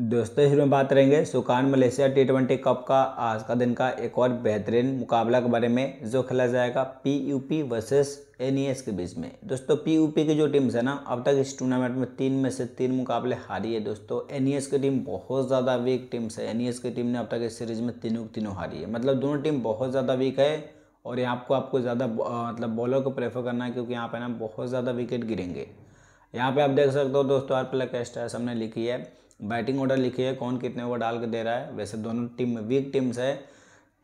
दोस्तों शुरू में बात करेंगे सुकान मलेशिया टी ट्वेंटी कप का आज का दिन का एक और बेहतरीन मुकाबला के बारे में जो खेला जाएगा P U P versus N E S के बीच में दोस्तों पी यू पी की जो टीम्स है ना अब तक इस टूर्नामेंट में तीन में से तीन मुकाबले हारी है दोस्तों एन ई एस की टीम बहुत ज़्यादा वीक टीम्स है एन ई एस की टीम ने अब तक इस सीरीज में तीनों तीनों हारी है मतलब दोनों टीम बहुत ज़्यादा वीक है और यहाँ को आपको ज़्यादा मतलब बॉलर को प्रेफर करना है क्योंकि यहाँ पर ना बहुत ज़्यादा विकेट गिरेंगे यहाँ पे आप देख सकते हो दोस्तों हर प्ले कैस्ट है सबने लिखी है बैटिंग ऑर्डर लिखी है कौन कितने ओवर डाल के दे रहा है वैसे दोनों टीम में वीक टीम्स है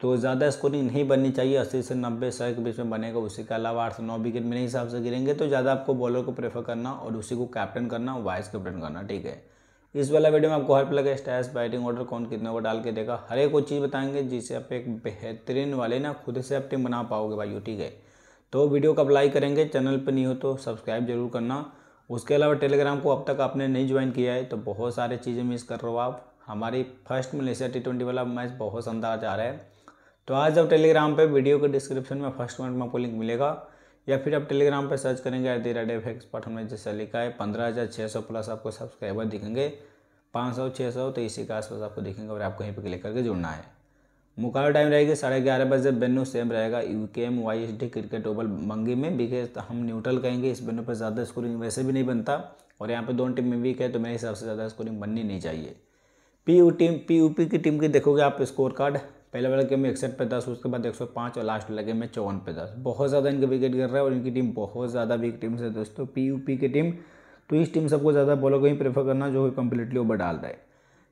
तो ज़्यादा स्कोरिंग नहीं बननी चाहिए अस्सी से नब्बे सौ के बीच में बनेगा उसी के अलावा आठ से नौ विकेट मेरे हिसाब से गिरेंगे तो ज़्यादा आपको बॉलर को प्रेफर करना और उसी को कैप्टन करना वाइस कैप्टन करना ठीक है इस वाला वीडियो में आपको हेल्प लगे स्टैस बैटिंग ऑर्डर कौन कितने ओवर डाल के देगा हर एक वो चीज़ बताएंगे जिससे आप एक बेहतरीन वाले ना खुद से आप टीम बना पाओगे भाई ठीक है तो वीडियो को अप्लाई करेंगे चैनल पर नहीं हो तो सब्सक्राइब जरूर करना उसके अलावा टेलीग्राम को अब तक आपने नहीं ज्वाइन किया है तो बहुत सारी चीज़ें मिस कर रहे हो आप हमारी फर्स्ट मलेशिया टी ट्वेंटी वाला मैच बहुत शानदार जा रहा है तो आज आप टेलीग्राम पे वीडियो के डिस्क्रिप्शन में फर्स्ट कमेंट में आपको लिंक मिलेगा या फिर आप टेलीग्राम पे सर्च करेंगे at the red F expert हमने जैसे लिखा है पंद्रह हज़ार छः सौ प्लस आपको सब्सक्राइबर दिखेंगे पाँच सौ छः सौ तो इसी के आसपास आपको दिखेंगे और आपको यहीं पर क्लिक करके जुड़ना है मुकाबला टाइम रहेगी साढ़े ग्यारह बजे बेनू सेम रहेगा U K M Y S D cricket oval मंगी में तो हम न्यूट्रल कहेंगे इस बेनू पर ज़्यादा स्कोरिंग वैसे भी नहीं बनता और यहाँ पे दोनों टीम में वीक है तो मेरे हिसाब से ज़्यादा स्कोरिंग बननी नहीं चाहिए P U team P U P की टीम की देखोगे आप स्कोर कार्ड पहले वाले गेम में इकसठ पे दस उसके बाद एक सौ पाँच और लास्ट वाले गेम में चौवन पे दस बहुत ज़्यादा इनके विकेट गिर रहा है और इनकी टीम बहुत ज़्यादा वीक टीम से दोस्तों तो पी यू पी की टीम तो इस टीम सबको ज़्यादा बॉलर को ही प्रेफर करना जो कि कम्प्लीटली ओवर डाल रहा है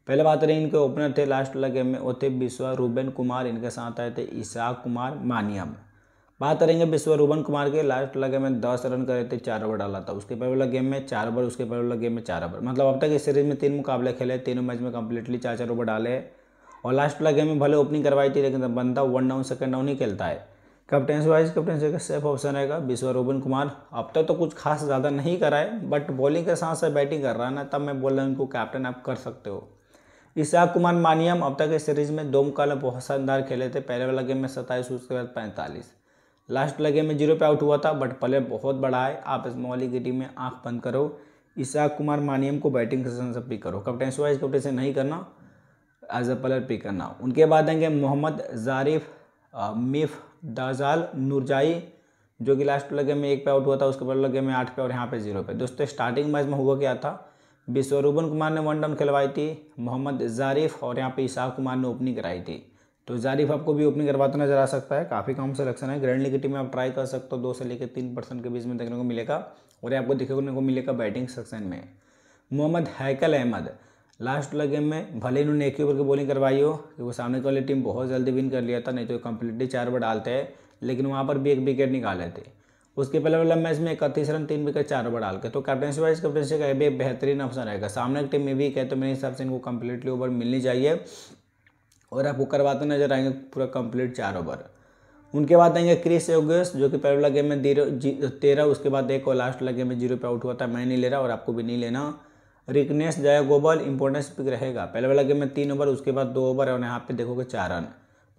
पहले बात करें इनके ओपनर थे लास्ट वाला गेम में वो थे विश्व रूबेन कुमार इनके साथ आए थे ईशा कुमार मानिया में बात करेंगे विश्व रूबन कुमार के लास्ट वाला गेम में दस रन करे थे चार ओवर डाला था उसके पहले वाला गेम में चार ओवर उसके पहले वाला गेम में चार ओवर मतलब अब तक इस सीरीज में तीन मुकाबले खेले तीनों मैच में कंप्लीटली चार चार ओवर डाले और लास्ट वाला गेम में भले ओपनिंग करवाई थी लेकिन बंदा वन डाउन सेकंड डाउन ही खेलता है कैप्टेंस वाइज कैप्टेंसी का सेफ ऑप्शन रहेगा विश्व रूबन कुमार अब तक तो कुछ खास ज़्यादा नहीं कराए बट बॉलिंग के साथ साथ बैटिंग कर रहा है ना तब मैं बोल रहा हूँ इनको कैप्टन आप कर सकते हो ईशाक कुमार मानियम अब तक इस सीरीज में दो मुकाबले बहुत शानदार खेले थे पहले वाला गेम में सत्ताईस उसके बाद पैंतालीस लास्ट वाला गेम में जीरो पे आउट हुआ था बट प्ले बहुत बड़ा है आप इस मोहाली की टीम में आंख बंद करो ईशाक कुमार मानियम को बैटिंग सेशन से पिक करो कप्टन वाइज कप्टन से नहीं करना एज अ प्लेयर पिक करना उनके बाद आएंगे मोहम्मद जारिफ मिफ दाजाल नूरजाई जो कि लास्ट वाला गेम में एक पे आउट हुआ था उसके बाद वाला गेम में आठ पे और यहाँ पे जीरो पे दोस्तों स्टार्टिंग मैच में हुआ क्या था विश्वरूपन कुमार ने वन डाउन खिलवाई थी मोहम्मद जारिफ और यहाँ पे इसाक कुमार ने ओपनिंग कराई थी तो जारिफ आपको भी ओपनिंग करवाता नजर आ सकता है काफ़ी कम सेलेक्शन है ग्रैंड लीग की टीम में आप ट्राई कर सकते हो दो से लेकर तीन परसेंट के बीच में देखने को मिलेगा और ये आपको देखने को मिलेगा बैटिंग सेक्शन में मोहम्मद हैकल अहमद लास्ट वाला गेम में भले इन्होंने एक ही ओवर की बॉलिंग करवाई हो क्योंकि सामने वाली टीम बहुत जल्दी विन कर लिया था नहीं तो कंप्लीटली चार ओवर डालते हैं लेकिन वहाँ पर भी एक विकेट निकाले थे उसके पहले वाला मैच में इकतीस रन तीन विकेट चार ओवर डाल के तो कैप्टनशिप वाइज कैप्टनशिप का भी बेहतरीन ऑप्शन रहेगा सामने की टीम में भी है तो मेरे हिसाब से इनको कम्प्लीटली ओवर मिलनी चाहिए और आप वो करवाते नजर आएंगे पूरा कंप्लीट चार ओवर उनके बाद आएंगे क्रिस योगेश जो कि पहले वाला गेम में जीरो तेरह उसके बाद एक और लास्ट वाला गेम में जीरो पे आउट हुआ था मैं नहीं ले रहा और आपको भी नहीं लेना रिकनेस जया गोबल इंपोर्टेंस पिक रहेगा पहले वाला गेम में तीन ओवर उसके बाद दो ओवर और यहाँ पे देखोगे चार रन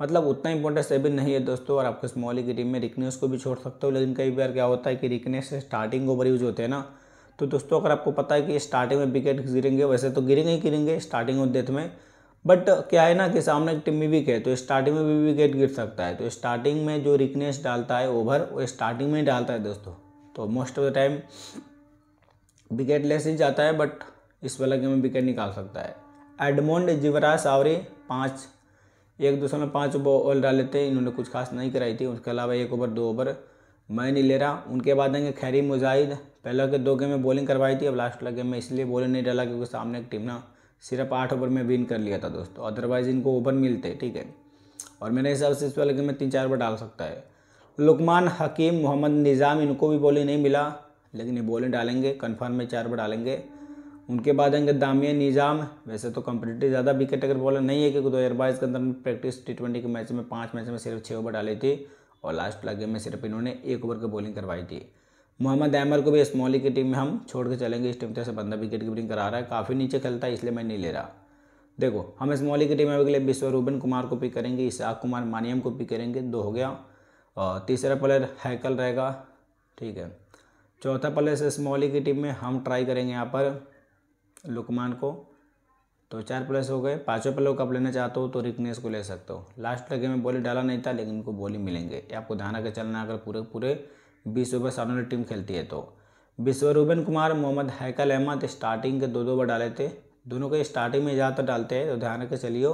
मतलब उतना इंपॉर्टेंस अभी नहीं है दोस्तों और आपके स्मॉल की टीम में रिकनेस को भी छोड़ सकते हो लेकिन कई बार क्या होता है कि रिकनेस से स्टार्टिंग ओवर यूज होते हैं ना तो दोस्तों अगर आपको पता है कि स्टार्टिंग में विकेट गिरेंगे वैसे तो गिरेंगे ही गिरेंगे स्टार्टिंग और डेथ में बट क्या है ना कि सामने एक टीम में वीक है तो स्टार्टिंग में भी विकेट गिर सकता है तो स्टार्टिंग में जो रिकनेस डालता है ओवर वो स्टार्टिंग में डालता है दोस्तों तो most of the time wicket less ही जाता है बट इस वाला गेम में विकेट निकाल सकता है एडमोंड जिवराज सावरी पाँच एक दशमलव पाँच ओवर डाले थे इन्होंने कुछ खास नहीं कराई थी उसके अलावा एक ओवर दो ओवर मैं नहीं ले रहा उनके बाद आएंगे खैरी मुजाहिद पहला के दो गेम में बॉलिंग करवाई थी अब लास्ट वाला गेम में इसलिए बॉलिंग नहीं डाला क्योंकि सामने की टीम ना सिर्फ आठ ओवर में विन कर लिया था दोस्तों अदरवाइज़ इनको ओवर मिलते ठीक है और मेरे हिसाब से इस वाले गेम में तीन चार ओवर डाल सकता है लुकमान हकीम मोहम्मद निज़ाम इनको भी बॉलिंग नहीं मिला लेकिन ये बॉलिंग डालेंगे कन्फर्म में चार ओवर डालेंगे उनके बाद आएंगे दामिया निज़ाम वैसे तो कम्पिटेटिव ज़्यादा विकेट अगर बॉलर नहीं है क्योंकि दो हज़ार बाईस के अंदर प्रैक्टिस टी ट्वेंटी के मैच में पाँच मैच में सिर्फ छः ओवर डाली थी और लास्ट वाला गेम में सिर्फ इन्होंने एक ओवर की बॉलिंग करवाई थी मोहम्मद अहमर को भी स्मॉली की टीम में हम छोड़ के चलेंगे इस टीम तरह से पंद्रह विकेट कीपिंग करा रहा है काफ़ी नीचे खेलता है इसलिए मैं नहीं ले रहा देखो हम स्मॉली की टीम में अगले विश्व रूबिन कुमार को पिक करेंगे इसाक कुमार मानियम को पिक करेंगे दो हो गया और तीसरा प्लेयर हैकल रहेगा ठीक है चौथा प्लेयर स्मॉली की टीम में हम ट्राई करेंगे यहाँ पर लुकमान को तो चार प्लस हो गए पाँचों प्ले आप लेना चाहते हो तो रिकनेस को ले सकते हो लास्ट तक में बॉली डाला नहीं था लेकिन उनको बॉली मिलेंगे ये आपको ध्यान रखकर चलना अगर पूरे पूरे बीस ओवर सामने वाली टीम खेलती है तो बीस ओवर रूबेन कुमार मोहम्मद हैकल अहमद स्टार्टिंग के दो दो ओवर डाले थे दोनों के स्टार्टिंग में ज़्यादातर डालते हैं तो ध्यान रखकर चलियो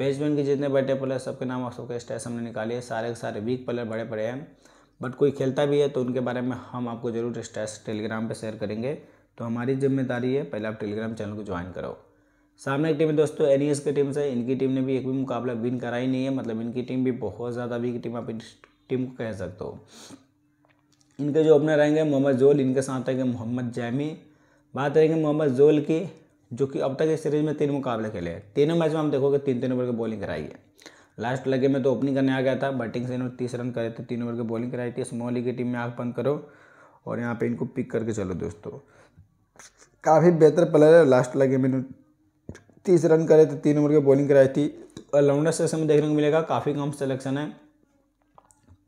बैट्समैन के जितने बैठे प्लेयर सबके नाम आप सबके स्टेस हमने निकाले सारे के सारे वीक प्लेयर बड़े बड़े हैं बट कोई खेलता भी है तो उनके बारे में हम आपको जरूर स्टेस टेलीग्राम पर शेयर करेंगे तो हमारी जिम्मेदारी है पहले आप टेलीग्राम चैनल को ज्वाइन कराओ सामने एक टीम है दोस्तों एन ई e की टीम से इनकी टीम ने भी एक भी मुकाबला विन करा ही नहीं है मतलब इनकी टीम भी बहुत ज़्यादा वीक टीम आप इस टीम को कह सकते हो इनके जो ओपनर रहेंगे मोहम्मद जोल इनके साथ आएंगे मोहम्मद जैमी बात रहेंगे मोहम्मद जोल की जो कि अब तक इस सीरीज में तीन मुकाबले खेले हैं तीनों मैच में हम देखोगे तीन तीन ओवर की बॉलिंग कराई है लास्ट लगे में तो ओपनिंग करने आ गया था बैटिंग से इन्होंने तीस रन करे थे तीन ओवर की बॉलिंग कराई थी स्मॉली की टीम में आग बंद करो और यहाँ पर इनको पिक करके चलो दोस्तों काफ़ी बेहतर प्लेयर है लास्ट लगे मैंने तीस रन करे थे तीन ओवर की बॉलिंग कराई थी ऑलराउंडर से में देखने को मिलेगा काफ़ी कम सिलेक्शन है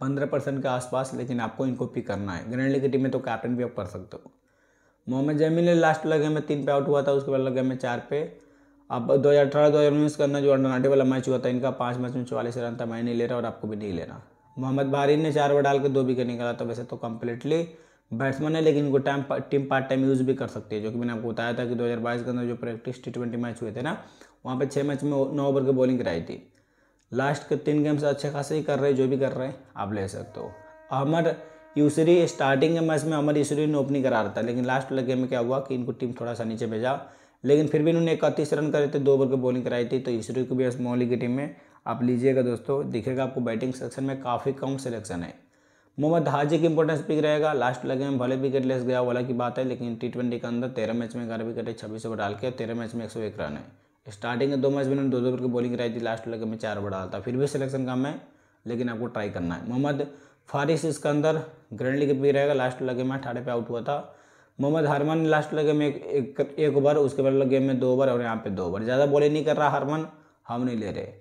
पंद्रह परसेंट के आसपास लेकिन आपको इनको पिक करना है ग्रैंड लीग की टीम में तो कैप्टन भी आप कर सकते हो मोहम्मद जमील ने लास्ट लगे में तीन पे आउट हुआ था उसके बाद लगे में चार पे अब दो हज़ार अठारह दो हज़ार उन्नीस करना जो अंडर नाइन्टी वाला मैच हुआ था इनका पाँच मैच में चौवालीस रन था मैं नहीं ले रहा और आपको भी नहीं लेना मोहम्मद भारी ने चार ओवर डाल के दो विकेट निकाला था वैसे तो कम्प्लीटली बैट्समैन है लेकिन इनको time team part time use भी कर सकती है जो कि मैंने आपको बताया था कि 2022 के अंदर जो प्रैक्टिस टी ट्वेंटी मैच हुए थे ना वहाँ पे छः मैच में नौ ओवर की बॉलिंग कराई थी लास्ट के तीन गेम्स अच्छे खासे ही कर रहे जो भी कर रहे हैं आप ले सकते हो अमर यूसरी स्टार्टिंग के मैच में अमर यूसरी ने ओपनिंग करा रहा था लेकिन लास्ट वाले गेम में क्या हुआ कि इनको टीम थोड़ा सा नीचे भेजा लेकिन फिर भी इन्होंने इकतीस रन करे थे दो ओवर की बॉलिंग कराई थी तो यूसरी को भी मोहली की टीम में आप लीजिएगा दोस्तों दिखेगा आपको बैटिंग सेक्शन में काफ़ी कम सिलेक्शन है मोहम्मद हाजी की इंपॉर्टेंस पिक रहेगा लास्ट लगे में भले विकेट लेस गया वाला की बात है लेकिन टी ट्वेंटी के अंदर तेरह मैच में ग्यारह विकेट है छब्बीस ओवर डाल के तेरह मैच में एक सौ एक रन है स्टार्टिंग के दो मैच में दो दो ओवर की बॉलिंग कराई थी लास्ट लगे में चार ओवर डालता फिर भी सिलेक्शन कम है लेकिन आपको ट्राई करना है मोहम्मद फारिस इसके अंदर ग्रैंड लीग पिक रहेगा लास्ट लगे में अठारह पे आउट हुआ था मोहम्मद हरमन लास्ट लगे में एक एक ओवर उसके बाद गेम में दो ओवर और यहाँ पे दो ओवर ज़्यादा बॉलिंग नहीं कर रहा हरमन हम नहीं ले रहे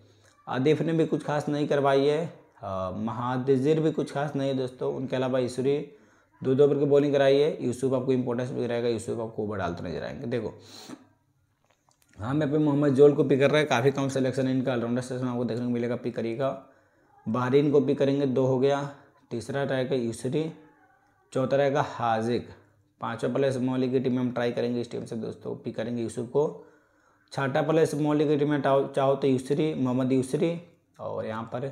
आदिफ ने भी कुछ खास नहीं करवाई है महादजिर भी कुछ खास नहीं है दोस्तों उनके अलावा ईश्वरी दो दो ओवर की बॉलिंग कराई है यूसुफ आपको इंपॉर्टेंस भी रहेगा यूसुफ आपको ओवर डालते नजर आएंगे देखो हाँ मैं अपने मोहम्मद जोल को पिक कर रहा है काफ़ी कम सिलेक्शन इनका ऑलराउंडर सेशन आपको देखने को मिलेगा पिक करिएगा बहरीन को पिक करेंगे दो हो गया तीसरा रहेगा यूसरी चौथा रहेगा हाजिक पाँचवा प्लेस मौली की टीम में हम ट्राई करेंगे इस टीम से दोस्तों पिक करेंगे यूसुफ को छठा प्लेस मौली की टीम में चाहो तो यूसरी मोहम्मद यूसरी और यहाँ पर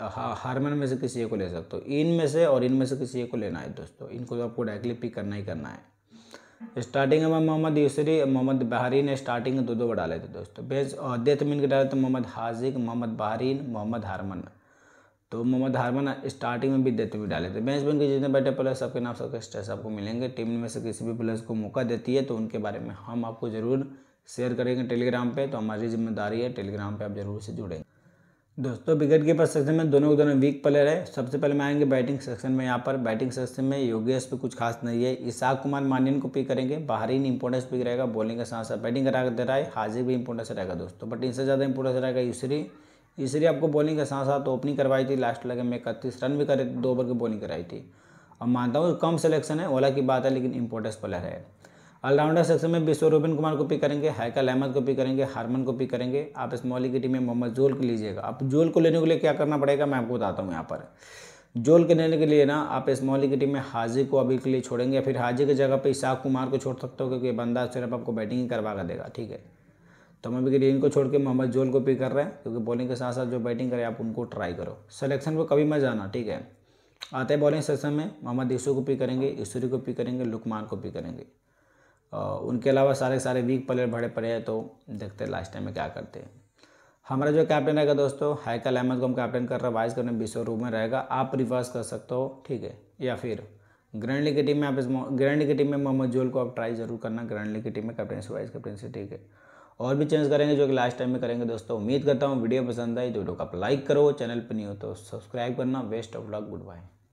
हारमन में से किसी एक को ले सकते हो इन में से और इन में से किसी एक को लेना है दोस्तों इनको तो आपको डायरेक्टली पिक करना ही करना है स्टार्टिंग में मोहम्मद यूसरी मोहम्मद बहरीन ने स्टार्टिंग में दो दो डाले थे दोस्तों बेस और डेथ के डाले थे तो मोहम्मद हाजिक मोहम्मद बहरीन मोहम्मद हारमन तो मोहम्मद हारमन स्टार्टिंग में भी देते हुए डाले थे बेंच बेंच के जितने बैठे प्लेयर सबके नाम सबके स्टेस आपको मिलेंगे टीम में से किसी भी प्लेयर्स को मौका देती है तो उनके बारे में हम आपको ज़रूर शेयर करेंगे टेलीग्राम पे तो हमारी जिम्मेदारी है टेलीग्राम पे आप जरूर से जुड़ेंगे दोस्तों विकेट कीपर सेक्शन में दोनों के दोनों वीक प्लेयर है सबसे पहले मैं आएंगे बैटिंग सेक्शन में यहाँ पर बैटिंग सेक्शन में योगेश पे कुछ खास नहीं है ईशाक कुमार मानियन को पिक करेंगे बाहरीन इंपोर्टेंस पिक रहेगा बॉलिंग के साथ साथ बैटिंग करा दे रहा है हाजिर भी इंपोर्टेंस रहेगा दोस्तों बट इनसे ज़्यादा इंपोर्टेंस रहेगा इसी यूसरी आपको बॉलिंग के साथ साथ ओपनिंग करवाई थी लास्ट लगे में इकतीस रन भी करे दो ओवर की बॉलिंग कराई थी और मानता हूँ कम सेलेक्शन है ओला की बात है लेकिन इंपोर्टेंस प्लेयर है ऑलराउंडर सेक्शन में विश्व रोबिन कुमार को पिक करेंगे हैकल अहमद को पिक करेंगे हारमन को पिक करेंगे आप इस की टीम में मोहम्मद जोल को लीजिएगा आप जोल को लेने के लिए क्या करना पड़ेगा मैं आपको बताता हूँ यहाँ पर जोल के लेने के लिए ना आप इस की टीम में हाजी को अभी के लिए छोड़ेंगे या फिर हाजी की जगह पर इसाक कुमार को छोड़ सकते हो क्योंकि बंदा सिर्फ आपको बैटिंग ही करवा कर देगा ठीक है तो हम अभी के इनको छोड़ के मोहम्मद जोल को पिक कर रहे हैं क्योंकि बॉलिंग के साथ साथ जो बैटिंग करें आप उनको ट्राई करो सलेक्शन को कभी मत जाना ठीक है आते हैं बॉलिंग सेक्शन में मोहम्मद यूसू को पिक करेंगे ईश्वरी को पिक करेंगे लुकमान को पिक करेंगे उनके अलावा सारे सारे वीक प्लेयर भरे पड़े हैं तो देखते हैं लास्ट टाइम में क्या करते हैं हमारा जो कैप्टन रहेगा दोस्तों हाइकल अहमद को हम कैप्टन कर रहे वाइस कैप्टन बीसों रूप में रहेगा आप रिवर्स कर सकते हो ठीक है या फिर ग्रैंड लीग की टीम में आप इस ग्रैंड लीग की टीम में मोहम्मद जोल को आप ट्राई जरूर करना ग्रैंड लीग की टीम में वाइस कैप्टन से ठीक है और भी चेंज करेंगे जो कि लास्ट टाइम में करेंगे दोस्तों उम्मीद करता हूँ वीडियो पसंद आई तो वीडियो को आप लाइक करो चैनल पर नहीं हो तो सब्सक्राइब करना best of luck good bye